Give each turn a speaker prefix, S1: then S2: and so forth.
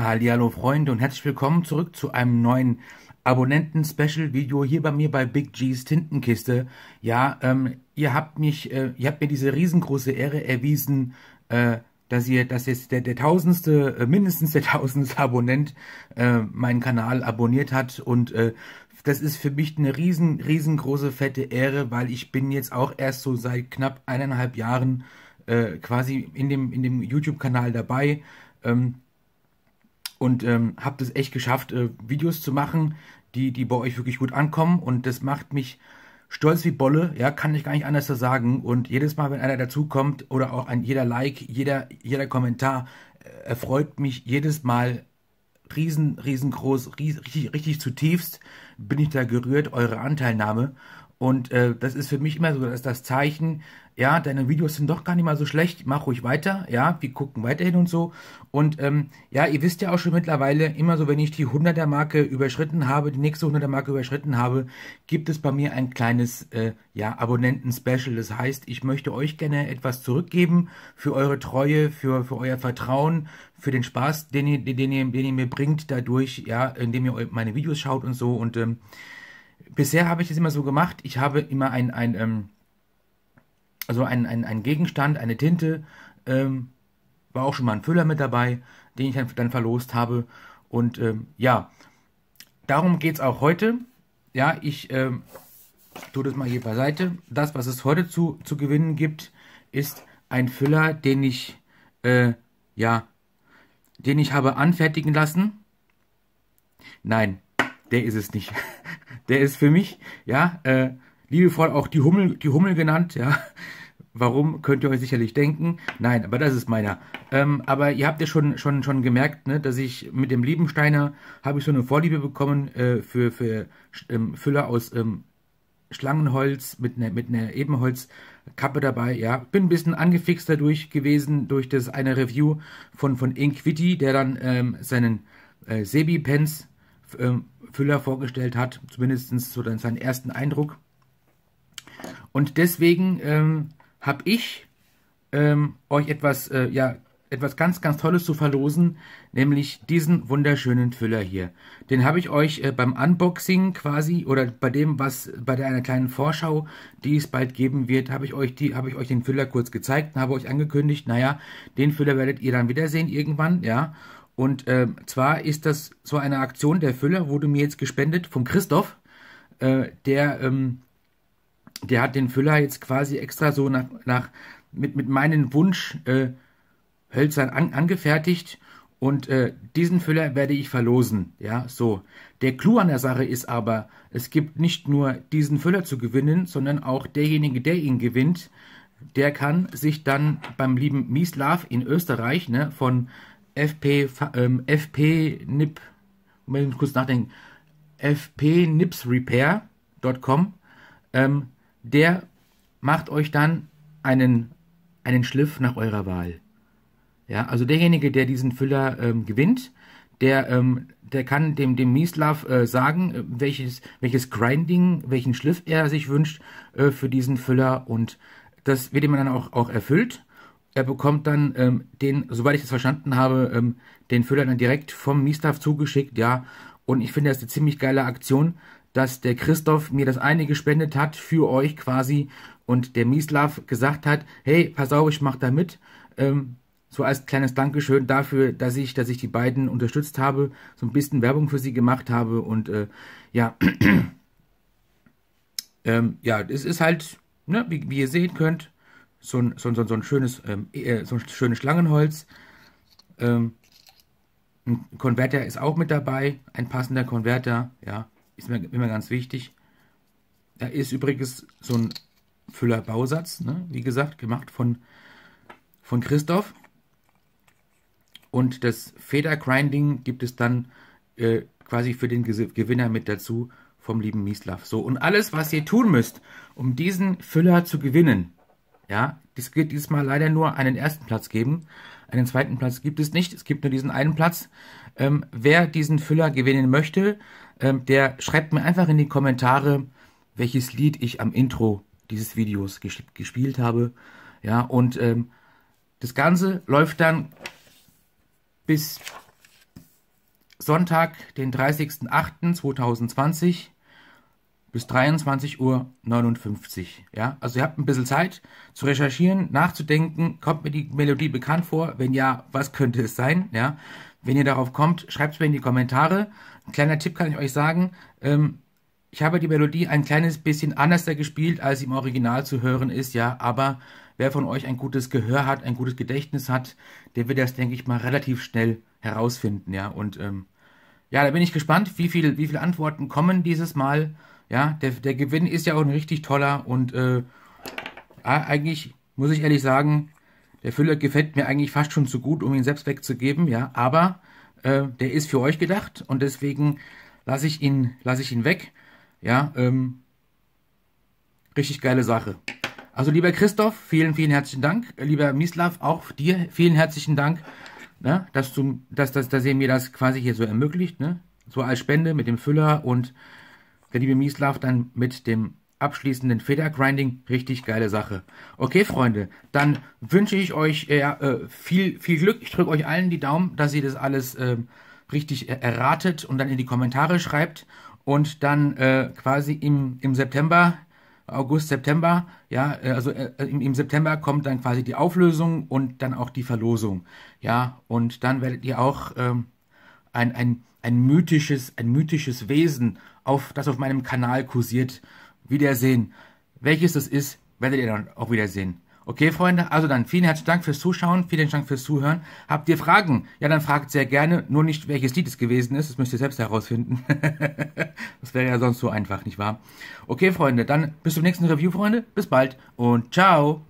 S1: Hallo Freunde und herzlich willkommen zurück zu einem neuen Abonnenten-Special-Video hier bei mir bei Big G's Tintenkiste. Ja, ähm, ihr habt mich, äh, ihr habt mir diese riesengroße Ehre erwiesen, äh, dass ihr, dass jetzt der, der tausendste, äh, mindestens der tausendste Abonnent äh, meinen Kanal abonniert hat und äh, das ist für mich eine riesen, riesengroße fette Ehre, weil ich bin jetzt auch erst so seit knapp eineinhalb Jahren äh, quasi in dem, in dem YouTube-Kanal dabei. Ähm, und ähm, habt es echt geschafft, äh, Videos zu machen, die, die bei euch wirklich gut ankommen. Und das macht mich stolz wie Bolle, ja, kann ich gar nicht anders sagen. Und jedes Mal, wenn einer dazukommt oder auch ein jeder Like, jeder, jeder Kommentar, äh, erfreut mich jedes Mal riesen, riesengroß, ries, richtig, richtig zutiefst bin ich da gerührt, eure Anteilnahme. Und äh, das ist für mich immer so das, das Zeichen, ja, deine Videos sind doch gar nicht mal so schlecht, mach ruhig weiter, ja, wir gucken weiterhin und so. Und ähm, ja, ihr wisst ja auch schon mittlerweile, immer so, wenn ich die 100er-Marke überschritten habe, die nächste 100er-Marke überschritten habe, gibt es bei mir ein kleines, äh, ja, Abonnenten-Special. Das heißt, ich möchte euch gerne etwas zurückgeben für eure Treue, für, für euer Vertrauen, für den Spaß, den ihr, den, ihr, den ihr mir bringt dadurch, ja, indem ihr meine Videos schaut und so und, ähm, bisher habe ich das immer so gemacht, ich habe immer ein, ein ähm, also ein, ein, ein Gegenstand, eine Tinte, ähm, war auch schon mal ein Füller mit dabei, den ich dann, dann verlost habe. Und ähm, ja, darum geht es auch heute. Ja, ich ähm, tue das mal hier beiseite. Das, was es heute zu, zu gewinnen gibt, ist ein Füller, den ich, äh, ja, den ich habe anfertigen lassen. Nein, der ist es nicht. Der ist für mich, ja, äh, liebevoll auch die Hummel, die Hummel genannt, ja. Warum könnt ihr euch sicherlich denken? Nein, aber das ist meiner. Ähm, aber ihr habt ja schon schon schon gemerkt, ne, dass ich mit dem Liebensteiner habe ich so eine Vorliebe bekommen äh, für für ähm, Füller aus ähm, Schlangenholz mit einer mit einer Ebenholzkappe dabei. Ja, bin ein bisschen angefixt dadurch gewesen durch das eine Review von von Inquiti, der dann ähm, seinen äh, Sebi Pens ähm, Füller vorgestellt hat, zumindest so seinen ersten Eindruck. Und deswegen ähm, habe ich ähm, euch etwas, äh, ja, etwas ganz, ganz Tolles zu verlosen, nämlich diesen wunderschönen Füller hier. Den habe ich euch äh, beim Unboxing quasi oder bei dem, was bei der, einer kleinen Vorschau, die es bald geben wird, habe ich euch die, habe ich euch den Füller kurz gezeigt und habe euch angekündigt, naja, den Füller werdet ihr dann wiedersehen irgendwann, ja. Und äh, zwar ist das so eine Aktion, der Füller wurde mir jetzt gespendet von Christoph. Äh, der, ähm, der hat den Füller jetzt quasi extra so nach, nach mit, mit meinem Wunsch äh, hölzern an, angefertigt. Und äh, diesen Füller werde ich verlosen. Ja, so. Der Clou an der Sache ist aber, es gibt nicht nur diesen Füller zu gewinnen, sondern auch derjenige, der ihn gewinnt, der kann sich dann beim lieben Mieslav in Österreich ne, von FP, ähm, FP NIP, Moment, kurz nachdenken, fpnipsrepair.com, ähm, der macht euch dann einen, einen Schliff nach eurer Wahl. Ja, also derjenige, der diesen Füller ähm, gewinnt, der, ähm, der kann dem, dem Mieslav äh, sagen, äh, welches, welches Grinding, welchen Schliff er sich wünscht äh, für diesen Füller und das wird ihm dann auch, auch erfüllt er bekommt dann ähm, den, soweit ich das verstanden habe, ähm, den Füller dann direkt vom Mistav zugeschickt, ja. Und ich finde das eine ziemlich geile Aktion, dass der Christoph mir das eine gespendet hat für euch quasi und der Mislav gesagt hat, hey, pass auf, ich mach da mit. Ähm, so als kleines Dankeschön dafür, dass ich, dass ich die beiden unterstützt habe, so ein bisschen Werbung für sie gemacht habe und äh, ja, ähm, ja, es ist halt, ne, wie, wie ihr sehen könnt, so ein, so ein, so ein schönes, ähm, e, äh, so ein schönes Schlangenholz. Ähm, ein Konverter ist auch mit dabei, ein passender Konverter, ja, ist mir immer ganz wichtig. Da ist übrigens so ein Füller-Bausatz, ne, wie gesagt, gemacht von, von Christoph. Und das Federgrinding gibt es dann äh, quasi für den Gewinner mit dazu vom lieben Mieslav. So, und alles, was ihr tun müsst, um diesen Füller zu gewinnen, ja, es wird dieses Mal leider nur einen ersten Platz geben. Einen zweiten Platz gibt es nicht. Es gibt nur diesen einen Platz. Ähm, wer diesen Füller gewinnen möchte, ähm, der schreibt mir einfach in die Kommentare, welches Lied ich am Intro dieses Videos ges gespielt habe. Ja, und ähm, das Ganze läuft dann bis Sonntag, den 30.08.2020 bis 23.59 Uhr. Ja? Also ihr habt ein bisschen Zeit zu recherchieren, nachzudenken. Kommt mir die Melodie bekannt vor? Wenn ja, was könnte es sein? Ja? Wenn ihr darauf kommt, schreibt es mir in die Kommentare. Ein kleiner Tipp kann ich euch sagen. Ähm, ich habe die Melodie ein kleines bisschen anders gespielt, als sie im Original zu hören ist, ja, aber wer von euch ein gutes Gehör hat, ein gutes Gedächtnis hat, der wird das, denke ich mal, relativ schnell herausfinden, ja. Und ähm, ja, da bin ich gespannt, wie, viel, wie viele Antworten kommen dieses Mal. Ja, der, der Gewinn ist ja auch ein richtig toller und äh, eigentlich muss ich ehrlich sagen, der Füller gefällt mir eigentlich fast schon zu gut, um ihn selbst wegzugeben, ja, aber äh, der ist für euch gedacht und deswegen lasse ich ihn, lasse ich ihn weg. Ja, ähm, richtig geile Sache. Also lieber Christoph, vielen, vielen herzlichen Dank. Lieber Mislav, auch dir vielen herzlichen Dank, ne, dass, du, dass, dass, dass ihr mir das quasi hier so ermöglicht. Ne? So als Spende mit dem Füller und der liebe Mieslav dann mit dem abschließenden Federgrinding. Richtig geile Sache. Okay, Freunde, dann wünsche ich euch äh, äh viel, viel Glück. Ich drücke euch allen die Daumen, dass ihr das alles äh, richtig erratet und dann in die Kommentare schreibt. Und dann äh, quasi im, im September, August, September, ja, äh, also äh, im, im September kommt dann quasi die Auflösung und dann auch die Verlosung. Ja, und dann werdet ihr auch ähm, ein, ein, ein mythisches, ein mythisches Wesen auf, das auf meinem Kanal kursiert. Wiedersehen. Welches das ist, werdet ihr dann auch wiedersehen. Okay, Freunde, also dann vielen herzlichen Dank fürs Zuschauen, vielen Dank fürs Zuhören. Habt ihr Fragen? Ja, dann fragt sehr gerne, nur nicht, welches Lied es gewesen ist, das müsst ihr selbst herausfinden. das wäre ja sonst so einfach, nicht wahr? Okay, Freunde, dann bis zum nächsten Review, Freunde, bis bald und ciao!